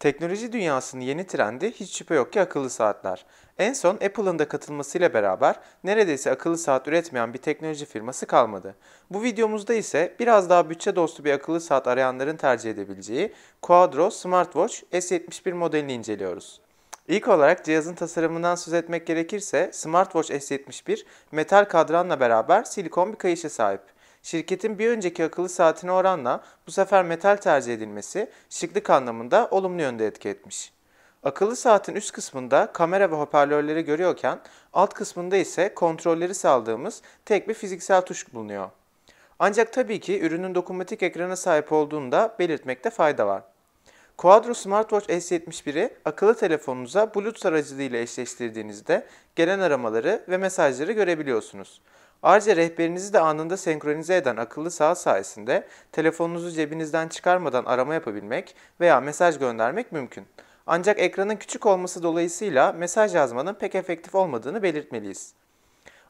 Teknoloji dünyasının yeni trendi hiç şüphe yok ki akıllı saatler. En son Apple'ın da katılmasıyla beraber neredeyse akıllı saat üretmeyen bir teknoloji firması kalmadı. Bu videomuzda ise biraz daha bütçe dostu bir akıllı saat arayanların tercih edebileceği Quadro Smartwatch S71 modelini inceliyoruz. İlk olarak cihazın tasarımından söz etmek gerekirse Smartwatch S71 metal kadranla beraber silikon bir kayışa sahip. Şirketin bir önceki akıllı saatine oranla bu sefer metal tercih edilmesi şıklık anlamında olumlu yönde etki etmiş. Akıllı saatin üst kısmında kamera ve hoparlörleri görüyorken alt kısmında ise kontrolleri sağladığımız tek bir fiziksel tuş bulunuyor. Ancak tabii ki ürünün dokunmatik ekrana sahip olduğunu belirtmekte fayda var. Quadro Smartwatch S71'i akıllı telefonunuza Bluetooth aracılığıyla eşleştirdiğinizde gelen aramaları ve mesajları görebiliyorsunuz. Ayrıca rehberinizi de anında senkronize eden akıllı saat sayesinde telefonunuzu cebinizden çıkarmadan arama yapabilmek veya mesaj göndermek mümkün. Ancak ekranın küçük olması dolayısıyla mesaj yazmanın pek efektif olmadığını belirtmeliyiz.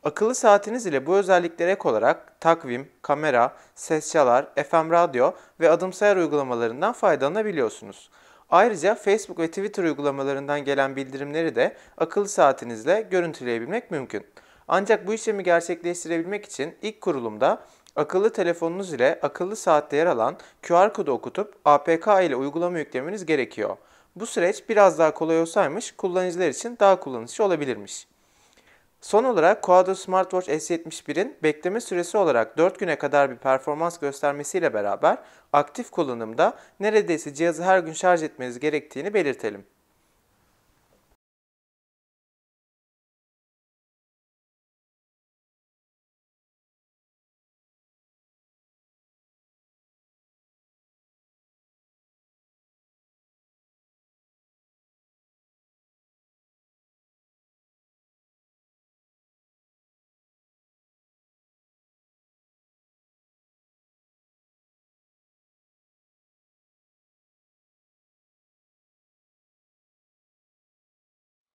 Akıllı saatiniz ile bu özelliklere ek olarak takvim, kamera, ses çalar, FM radyo ve adım sayar uygulamalarından faydalanabiliyorsunuz. Ayrıca Facebook ve Twitter uygulamalarından gelen bildirimleri de akıllı saatinizle görüntüleyebilmek mümkün. Ancak bu işlemi gerçekleştirebilmek için ilk kurulumda akıllı telefonunuz ile akıllı saatte yer alan QR kodu okutup APK ile uygulama yüklemeniz gerekiyor. Bu süreç biraz daha kolay olsaymış kullanıcılar için daha kullanışlı olabilirmiş. Son olarak Quadro Smartwatch S71'in bekleme süresi olarak 4 güne kadar bir performans göstermesiyle beraber aktif kullanımda neredeyse cihazı her gün şarj etmeniz gerektiğini belirtelim.